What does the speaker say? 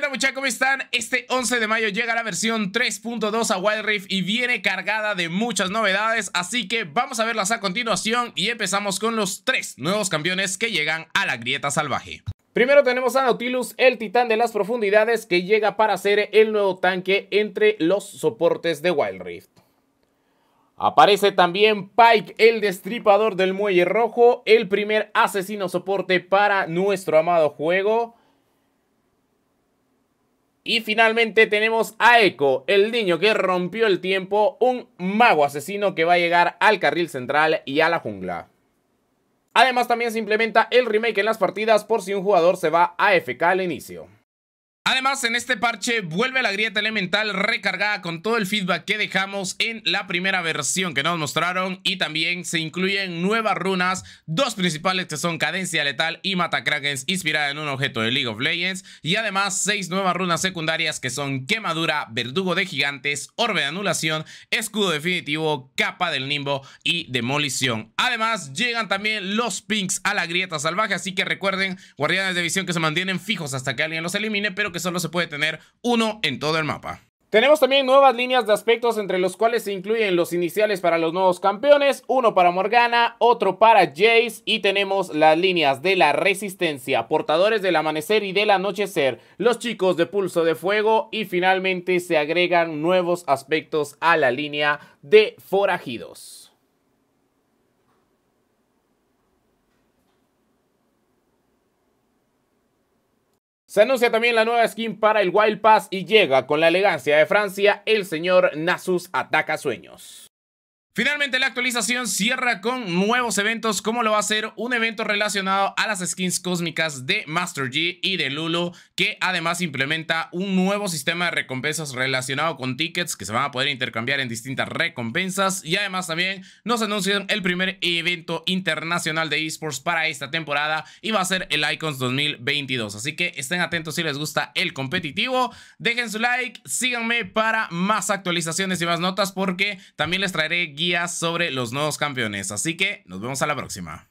¡Hola muchachos? ¿Cómo están? Este 11 de mayo llega la versión 3.2 a Wild Rift y viene cargada de muchas novedades, así que vamos a verlas a continuación y empezamos con los tres nuevos campeones que llegan a la grieta salvaje. Primero tenemos a Nautilus, el titán de las profundidades que llega para ser el nuevo tanque entre los soportes de Wild Rift. Aparece también Pike, el destripador del muelle rojo, el primer asesino soporte para nuestro amado juego. Y finalmente tenemos a Echo, el niño que rompió el tiempo, un mago asesino que va a llegar al carril central y a la jungla. Además también se implementa el remake en las partidas por si un jugador se va a AFK al inicio. Además, en este parche vuelve la grieta elemental recargada con todo el feedback que dejamos en la primera versión que nos mostraron y también se incluyen nuevas runas, dos principales que son Cadencia Letal y krakens inspirada en un objeto de League of Legends y además seis nuevas runas secundarias que son Quemadura, Verdugo de Gigantes, Orbe de Anulación, Escudo Definitivo, Capa del Nimbo y Demolición. Además, llegan también los pinks a la grieta salvaje, así que recuerden, guardianes de visión que se mantienen fijos hasta que alguien los elimine, pero que solo se puede tener uno en todo el mapa. Tenemos también nuevas líneas de aspectos entre los cuales se incluyen los iniciales para los nuevos campeones, uno para Morgana, otro para Jace y tenemos las líneas de la resistencia, portadores del amanecer y del anochecer, los chicos de pulso de fuego y finalmente se agregan nuevos aspectos a la línea de forajidos. Se anuncia también la nueva skin para el Wild Pass y llega con la elegancia de Francia el señor Nasus Ataca Sueños. Finalmente la actualización cierra con nuevos eventos como lo va a ser un evento relacionado a las skins cósmicas de Master G y de Lulu que además implementa un nuevo sistema de recompensas relacionado con tickets que se van a poder intercambiar en distintas recompensas y además también nos anuncian el primer evento internacional de esports para esta temporada y va a ser el Icons 2022 así que estén atentos si les gusta el competitivo dejen su like síganme para más actualizaciones y más notas porque también les traeré guía sobre los nuevos campeones. Así que nos vemos a la próxima.